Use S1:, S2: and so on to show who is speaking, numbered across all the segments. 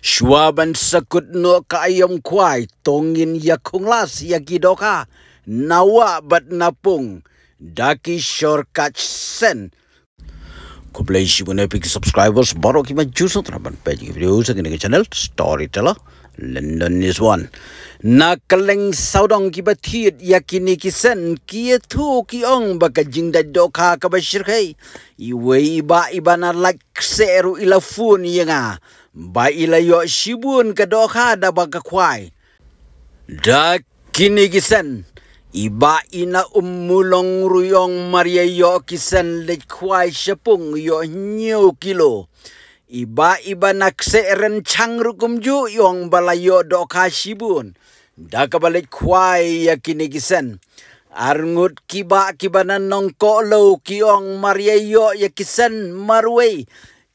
S1: Shuaban sekut no ka ayam kuai tongin ya kunglas ya gidoka nawa bat napung daki shortcut sen ko play shi bune pik subscribers baru ki jual jus tra ban page video sa di channel storyteller london is one na kaleng saudong ki ba ya ki ni ki sen ki thu ki ong ba ka jing da do ka ka ba ba i ba like seru ila fun yanga bai la yo shibun ka do kha da ba ka khwai da kini kisen iba ina umulong ruyong maria yo kisan le khwai shapung yo nyu kilo iba iba nakse ren chang rukum ju yong bala yo do kha shibun da ka balik khwai ya kini kisen Arngut kiba kibana nongko lo kiong maria yo ya kisan marwei.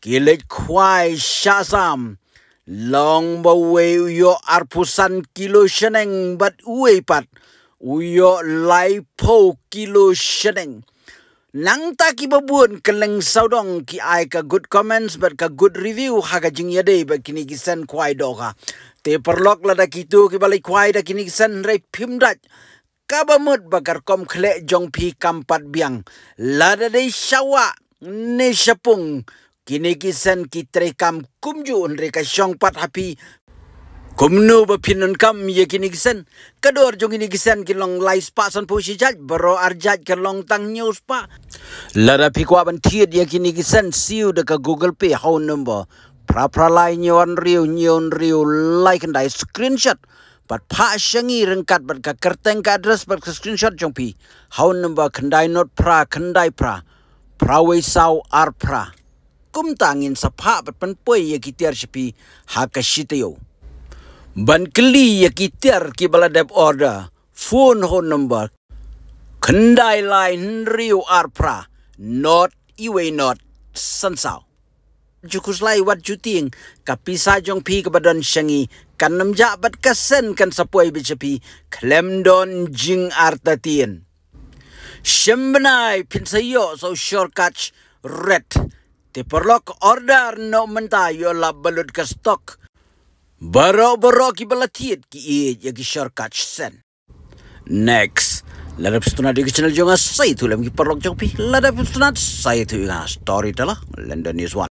S1: Kilik kuai syazam. Long bawe uyo arpusan kilo sheneng bat uwe pat. Uyo lai po kilo sheneng. Nang ta ki babun keleng saudong ki ai ka good comments bat ka good review haga jing yade bat kini kisan kuai doha. Te perlok lada kitu ki balik kuai da kini kisan rei pimdat. Kabamut bakar kom kelek jong pi kampat biang. Lada dei syawak ne syapung Kini kisan kinikisan kitrekam kumju unreka syongpat api kumnu bepinun kam ye kinikisan kedor jong kinikisan kilong lais pasan pusi jaj bro arjaj kelong tang news pa lara pikwa ban tiet ye kisan siu de ka google pay how number pra pra lai nyon riu nyon riu like and i screenshot pat pa shangi rengkat ban ka kerteng ka address ban ka screenshot jong pi how number kendai not pra kendai pra Prawe sau ar pra kum tangin sa pa patpan po ya kitiar sepi hakasite yo. Ban keli ya kitiar ki bala dep order phone ho number kendai line riu arpra not iwe not sansau. Jukus lai wat juting kapisa jong pi kepadan sengi kanem ja bat kasen kan sapoi bi klem don jing artatien. Shembenai pinsayo so shortcut red. Ti perlok order no mentayo la belut ke stok. Baro-baro ki belatit ki iye ya ki shortcut sen. Next, ladap setuna di channel jonga saya tu lem ki perlok jopi. Ladap setuna saya tu yang story telah London News One.